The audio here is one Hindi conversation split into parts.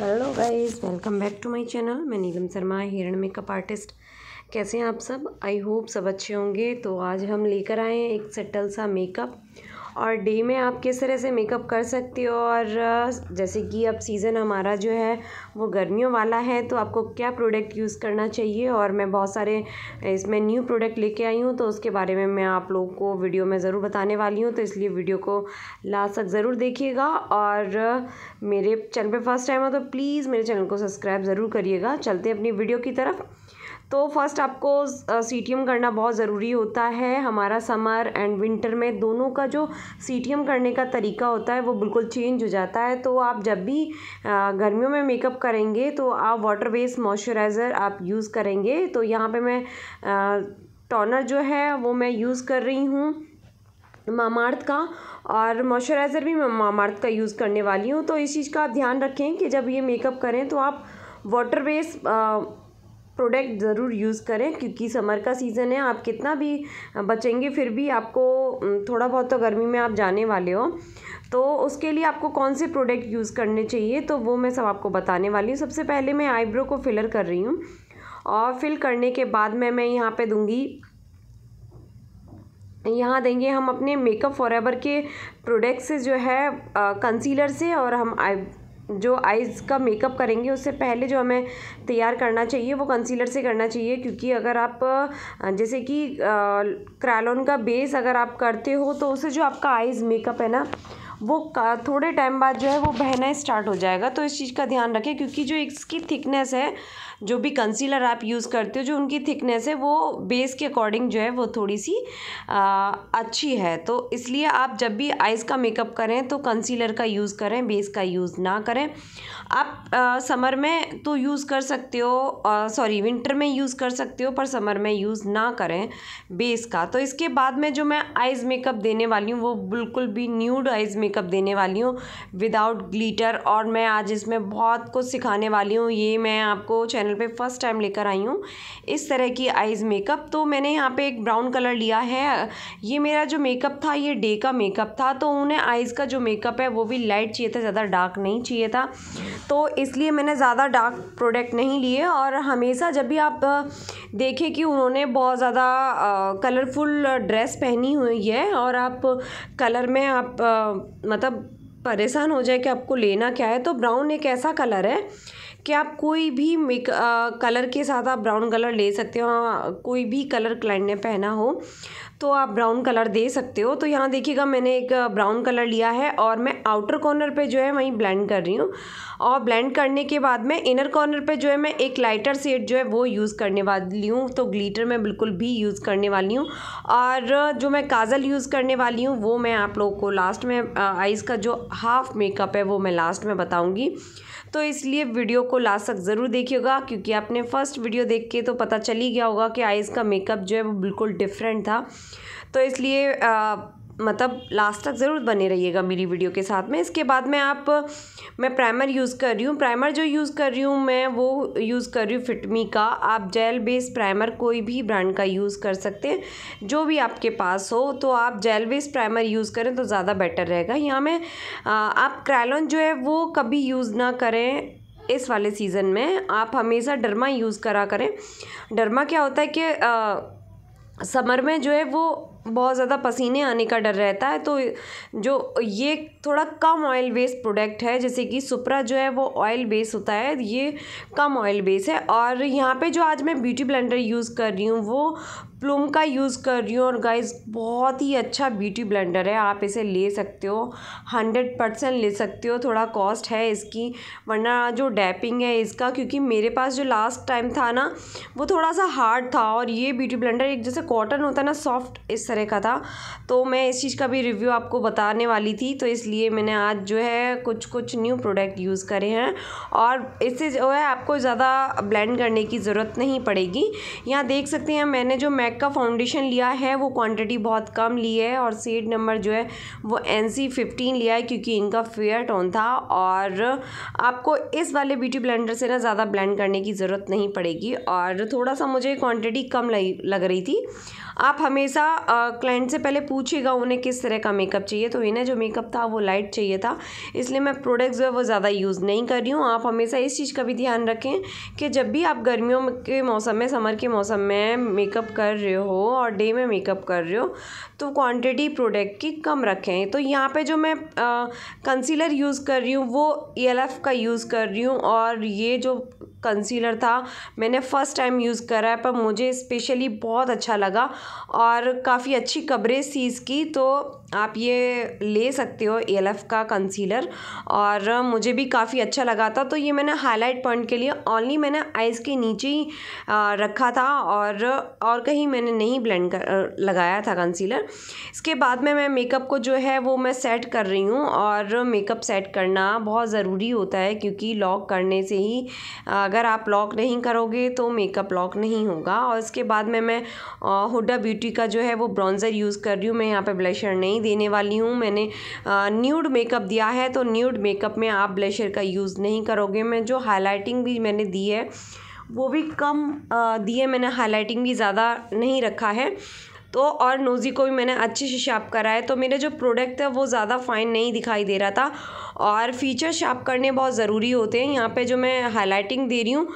hello guys welcome back to my channel मैं नीलम शर्मा हिरण मेकअप आर्टिस्ट कैसे हैं आप सब आई होप सब अच्छे होंगे तो आज हम लेकर आए हैं एक सेटल सा मेकअप और डे में आप किस तरह से मेकअप कर सकते हो और जैसे कि अब सीज़न हमारा जो है वो गर्मियों वाला है तो आपको क्या प्रोडक्ट यूज़ करना चाहिए और मैं बहुत सारे इसमें न्यू प्रोडक्ट लेके आई हूँ तो उसके बारे में मैं आप लोगों को वीडियो में ज़रूर बताने वाली हूँ तो इसलिए वीडियो को लास्ट तक ज़रूर देखिएगा और मेरे चैनल पर फर्स्ट टाइम हो तो प्लीज़ मेरे चैनल को सब्सक्राइब ज़रूर करिएगा चलते अपनी वीडियो की तरफ तो फर्स्ट आपको सी टी एम करना बहुत ज़रूरी होता है हमारा समर एंड विंटर में दोनों का जो सी टी एम करने का तरीका होता है वो बिल्कुल चेंज हो जाता है तो आप जब भी गर्मियों में मेकअप करेंगे तो आप वाटर बेस मॉइस्चराइज़र आप यूज़ करेंगे तो यहाँ पे मैं टोनर जो है वो मैं यूज़ कर रही हूँ मामार्थ का और मॉइस्चराइज़र भी मैं मामार्थ का यूज़ करने वाली हूँ तो इस चीज़ का आप ध्यान रखें कि जब ये मेकअप करें तो आप वाटर बेस प्रोडक्ट ज़रूर यूज़ करें क्योंकि समर का सीज़न है आप कितना भी बचेंगे फिर भी आपको थोड़ा बहुत तो गर्मी में आप जाने वाले हो तो उसके लिए आपको कौन से प्रोडक्ट यूज़ करने चाहिए तो वो मैं सब आपको बताने वाली हूँ सबसे पहले मैं आईब्रो को फिलर कर रही हूँ और फिल करने के बाद में मैं यहाँ पर दूँगी यहाँ देंगे हम अपने मेकअप फॉर एवर के प्रोडक्ट से जो है कंसीलर से और हम आई जो आइज़ का मेकअप करेंगे उससे पहले जो हमें तैयार करना चाहिए वो कंसीलर से करना चाहिए क्योंकि अगर आप जैसे कि क्रैलोन का बेस अगर आप करते हो तो उससे जो आपका आइज़ मेकअप है ना वो थोड़े टाइम बाद जो है वो बहना स्टार्ट हो जाएगा तो इस चीज़ का ध्यान रखें क्योंकि जो इसकी थिकनेस है जो भी कंसीलर आप यूज़ करते हो जो उनकी थिकनेस है वो बेस के अकॉर्डिंग जो है वो थोड़ी सी आ, अच्छी है तो इसलिए आप जब भी आइज़ का मेकअप करें तो कंसीलर का यूज़ करें बेस का यूज़ ना करें आप समर में तो यूज़ कर सकते हो सॉरी विंटर में यूज़ कर सकते हो पर समर में यूज़ ना करें बेस का तो इसके बाद में जो मैं आइज़ मेकअप देने वाली हूँ वो बिल्कुल भी न्यूड आइज़ मेकअप देने वाली हूँ विदाउट ग्लीटर और मैं आज इसमें बहुत कुछ सिखाने वाली हूँ ये मैं आपको चैनल पर फर्स्ट टाइम लेकर आई हूँ इस तरह की आइज़ मेकअप तो मैंने यहाँ पर एक ब्राउन कलर लिया है ये मेरा जो मेकअप था ये डे का मेकअप था तो उन्हें आइज़ का जो मेकअप है वो भी लाइट चाहिए था ज़्यादा डार्क नहीं चाहिए था तो इसलिए मैंने ज़्यादा डार्क प्रोडक्ट नहीं लिए और हमेशा जब भी आप देखें कि उन्होंने बहुत ज़्यादा कलरफुल ड्रेस पहनी हुई है और आप कलर में आप मतलब परेशान हो जाए कि आपको लेना क्या है तो ब्राउन एक ऐसा कलर है कि आप कोई भी मिक आ, कलर के साथ आप ब्राउन कलर ले सकते हो कोई भी कलर क्लाइंट ने पहना हो तो आप ब्राउन कलर दे सकते हो तो यहाँ देखिएगा मैंने एक ब्राउन कलर लिया है और मैं आउटर कॉर्नर पे जो है वहीं ब्लेंड कर रही हूँ और ब्लेंड करने के बाद मैं इनर कॉर्नर पे जो है मैं एक लाइटर सेड जो है वो यूज़ करने वाली हूँ तो ग्लीटर मैं बिल्कुल भी यूज़ करने वाली हूँ और जो मैं काजल यूज़ करने वाली हूँ वो मैं आप लोगों को लास्ट में आइज़ का जो हाफ़ मेकअप है वो मैं लास्ट में बताऊँगी तो इसलिए वीडियो को लास्ट तक ज़रूर देखिएगा क्योंकि आपने फ़र्स्ट वीडियो देख के तो पता चल ही गया होगा कि आइज़ का मेकअप जो है वो बिल्कुल डिफरेंट था तो इसलिए मतलब लास्ट तक ज़रूर बने रहिएगा मेरी वीडियो के साथ में इसके बाद में आप मैं प्राइमर यूज़ कर रही हूँ प्राइमर जो यूज़ कर रही हूँ मैं वो यूज़ कर रही हूँ फिटमी का आप जेल बेस प्राइमर कोई भी ब्रांड का यूज़ कर सकते हैं जो भी आपके पास हो तो आप जेल बेस प्राइमर यूज़ करें तो ज़्यादा बेटर रहेगा यहाँ में आप क्रैलॉन जो है वो कभी यूज़ ना करें इस वाले सीज़न में आप हमेशा डरमा यूज़ करा करें डरमा क्या होता है कि समर में जो है वो बहुत ज़्यादा पसीने आने का डर रहता है तो जो ये थोड़ा कम ऑयल बेस्ड प्रोडक्ट है जैसे कि सुपरा जो है वो ऑयल बेस होता है ये कम ऑयल बेस है और यहाँ पे जो आज मैं ब्यूटी ब्लेंडर यूज़ कर रही हूँ वो प्लूम का यूज़ कर रही हूँ और गाइस बहुत ही अच्छा ब्यूटी ब्लेंडर है आप इसे ले सकते हो हंड्रेड परसेंट ले सकते हो थोड़ा कॉस्ट है इसकी वरना जो डैपिंग है इसका क्योंकि मेरे पास जो लास्ट टाइम था ना वो थोड़ा सा हार्ड था और ये ब्यूटी ब्लेंडर एक जैसे कॉटन होता ना सॉफ्ट इस तरह का था तो मैं इस चीज़ का भी रिव्यू आपको बताने वाली थी तो इसलिए मैंने आज जो है कुछ कुछ न्यू प्रोडक्ट यूज़ करे हैं और इससे जो है आपको ज़्यादा ब्लेंड करने की ज़रूरत नहीं पड़ेगी यहाँ देख सकते हैं मैंने जो मै ब्लैक का फाउंडेशन लिया है वो क्वांटिटी बहुत कम ली है और सीड नंबर जो है वो एन सी फिफ्टीन लिया है क्योंकि इनका फेयर टोन था और आपको इस वाले ब्यूटी ब्लेंडर से ना ज़्यादा ब्लेंड करने की ज़रूरत नहीं पड़ेगी और थोड़ा सा मुझे क्वांटिटी कम लग रही थी आप हमेशा क्लाइंट से पहले पूछिएगा उन्हें किस तरह का मेकअप चाहिए तो इन्हें जो मेकअप था वो लाइट चाहिए था इसलिए मैं प्रोडक्ट जो है वो ज़्यादा यूज़ नहीं कर रही हूँ आप हमेशा इस चीज़ का भी ध्यान रखें कि जब भी आप गर्मियों के मौसम में समर के मौसम में मेकअप कर रहे हो और डे में मेकअप कर रहे हो तो क्वान्टिटी प्रोडक्ट की कम रखें तो यहाँ पर जो मैं कंसीलर यूज़ कर रही हूँ वो ई e का यूज़ कर रही हूँ और ये जो कंसीलर था मैंने फ़र्स्ट टाइम यूज़ करा है पर मुझे स्पेशली बहुत अच्छा लगा और काफ़ी अच्छी कवरेज थी इसकी तो आप ये ले सकते हो ए का कंसीलर और मुझे भी काफ़ी अच्छा लगा था तो ये मैंने हाईलाइट पॉइंट के लिए ऑनली मैंने आइज़ के नीचे ही रखा था और और कहीं मैंने नहीं ब्लेंड कर लगाया था कंसीलर इसके बाद में मैं मेकअप को जो है वो मैं सेट कर रही हूँ और मेकअप सेट करना बहुत ज़रूरी होता है क्योंकि लॉक करने से ही अगर आप लॉक नहीं करोगे तो मेकअप लॉक नहीं होगा और इसके बाद में मैं हुडा ब्यूटी का जो है वो ब्रॉन्ज़र यूज़ कर रही हूँ मैं यहाँ पर ब्लशर नहीं नहीं देने वाली हूँ मैंने न्यूड मेकअप दिया है तो न्यूड मेकअप में आप ब्लेशर का यूज़ नहीं करोगे मैं जो हाईलाइटिंग भी मैंने दी है वो भी कम दिए मैंने हाईलाइटिंग भी ज़्यादा नहीं रखा है तो और नोज़ी को भी मैंने अच्छे से शार्प करा है तो मेरे जो प्रोडक्ट है वो ज़्यादा फाइन नहीं दिखाई दे रहा था और फीचर शार्प करने बहुत ज़रूरी होते हैं यहाँ पे जो मैं हाइलाइटिंग दे रही हूँ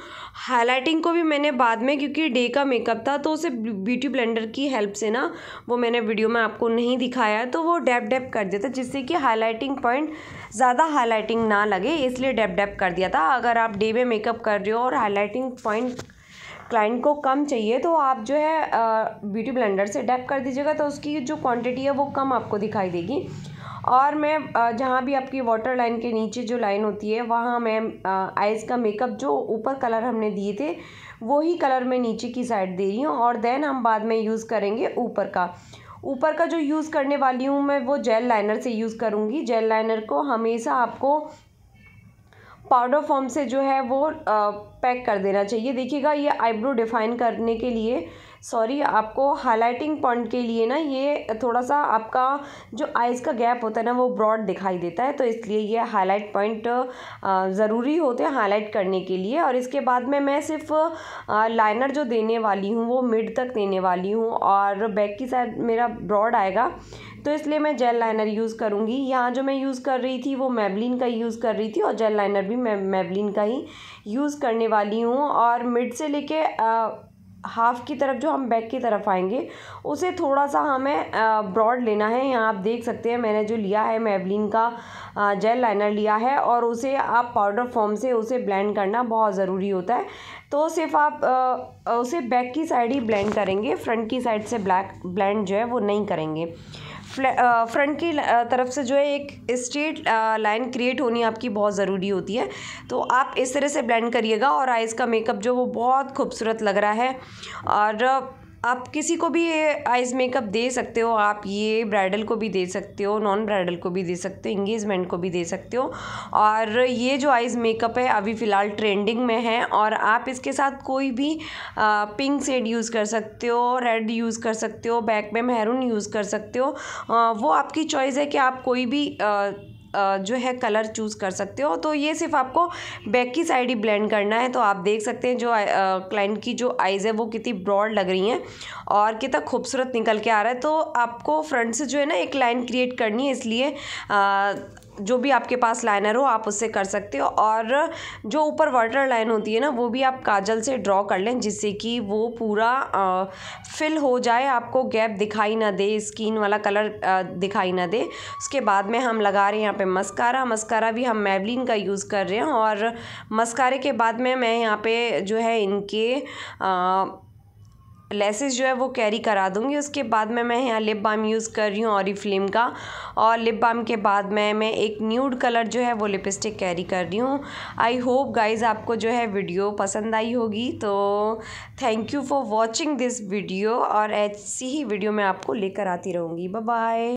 हाइलाइटिंग को भी मैंने बाद में क्योंकि डे का मेकअप था तो उसे ब्यूटी ब्लेंडर की हेल्प से ना वो मैंने वीडियो में आपको नहीं दिखाया है तो वो डैप डैप कर देता जिससे कि हाईलाइटिंग पॉइंट ज़्यादा हाईलाइटिंग ना लगे इसलिए डैप डैप कर दिया था अगर आप डे में मेकअप कर रहे हो और हाईलाइटिंग पॉइंट क्लाइंट को कम चाहिए तो आप जो है ब्यूटी ब्लेंडर से डेप कर दीजिएगा तो उसकी जो क्वांटिटी है वो कम आपको दिखाई देगी और मैं जहाँ भी आपकी वाटर लाइन के नीचे जो लाइन होती है वहाँ मैं आइज़ का मेकअप जो ऊपर कलर हमने दिए थे वही कलर मैं नीचे की साइड दे रही हूँ और देन हम बाद में यूज़ करेंगे ऊपर का ऊपर का जो यूज़ करने वाली हूँ मैं वो जेल लाइनर से यूज़ करूँगी जेल लाइनर को हमेशा आपको पाउडर फॉर्म से जो है वो पैक कर देना चाहिए देखिएगा ये आईब्रो डिफाइन करने के लिए सॉरी आपको हाईलाइटिंग पॉइंट के लिए ना ये थोड़ा सा आपका जो आइज़ का गैप होता है ना वो ब्रॉड दिखाई देता है तो इसलिए ये हाईलाइट पॉइंट ज़रूरी होते हैं हाईलाइट करने के लिए और इसके बाद में मैं सिर्फ लाइनर जो देने वाली हूँ वो मिड तक देने वाली हूँ और बैक की साइड मेरा ब्रॉड आएगा तो इसलिए मैं जेल लाइनर यूज़ करूँगी यहाँ जो मैं यूज़ कर रही थी वो मेबलिन का यूज़ कर रही थी और जेल लाइनर भी मैं मेबलिन का ही यूज़ करने वाली हूँ और मिड से लेके हाफ़ की तरफ जो हम बैक की तरफ आएंगे उसे थोड़ा सा हमें ब्रॉड लेना है यहाँ आप देख सकते हैं मैंने जो लिया है मेवलिन का जेल लाइनर लिया है और उसे आप पाउडर फॉर्म से उसे ब्लेंड करना बहुत ज़रूरी होता है तो सिर्फ आप आ, उसे बैक की साइड ही ब्लेंड करेंगे फ्रंट की साइड से ब्लैक ब्लेंड जो है वो नहीं करेंगे फ्रंट की तरफ से जो है एक स्ट्रेट लाइन क्रिएट होनी आपकी बहुत ज़रूरी होती है तो आप इस तरह से ब्लेंड करिएगा और आइज़ का मेकअप जो वो बहुत खूबसूरत लग रहा है और आप किसी को भी आइज़ मेकअप दे सकते हो आप ये ब्राइडल को भी दे सकते हो नॉन ब्राइडल को भी दे सकते हो इंगेजमेंट को भी दे सकते हो और ये जो आइज़ मेकअप है अभी फ़िलहाल ट्रेंडिंग में है और आप इसके साथ कोई भी पिंक सेड यूज़ कर सकते हो रेड यूज़ कर सकते हो बैक में मेहरून यूज़ कर सकते हो वो आपकी चॉइस है कि आप कोई भी आ, जो है कलर चूज़ कर सकते हो तो ये सिर्फ आपको बैक की साइड ही ब्लेंड करना है तो आप देख सकते हैं जो क्लाइंट की जो आइज़ है वो कितनी ब्रॉड लग रही हैं और कितना खूबसूरत निकल के आ रहा है तो आपको फ्रंट से जो है ना एक लाइन क्रिएट करनी है इसलिए जो भी आपके पास लाइनर हो आप उससे कर सकते हो और जो ऊपर वाटर लाइन होती है ना वो भी आप काजल से ड्रॉ कर लें जिससे कि वो पूरा फिल हो जाए आपको गैप दिखाई ना दे स्किन वाला कलर दिखाई ना दे उसके बाद में हम लगा रहे हैं यहाँ पे मस्कारा मस्कारा भी हम मेवलिन का यूज़ कर रहे हैं और मस्कारे के बाद में मैं यहाँ पे जो है इनके आ, लेसेस जो है वो कैरी करा दूँगी उसके बाद में मैं यहाँ लिप बाम यूज़ कर रही हूँ और फ्लेम का और लिप बाम के बाद में मैं एक न्यूड कलर जो है वो लिपस्टिक कैरी कर रही हूँ आई होप गाइज आपको जो है वीडियो पसंद आई होगी तो thank you for watching this video और ऐसी ही वीडियो मैं आपको लेकर आती रहूँगी बाय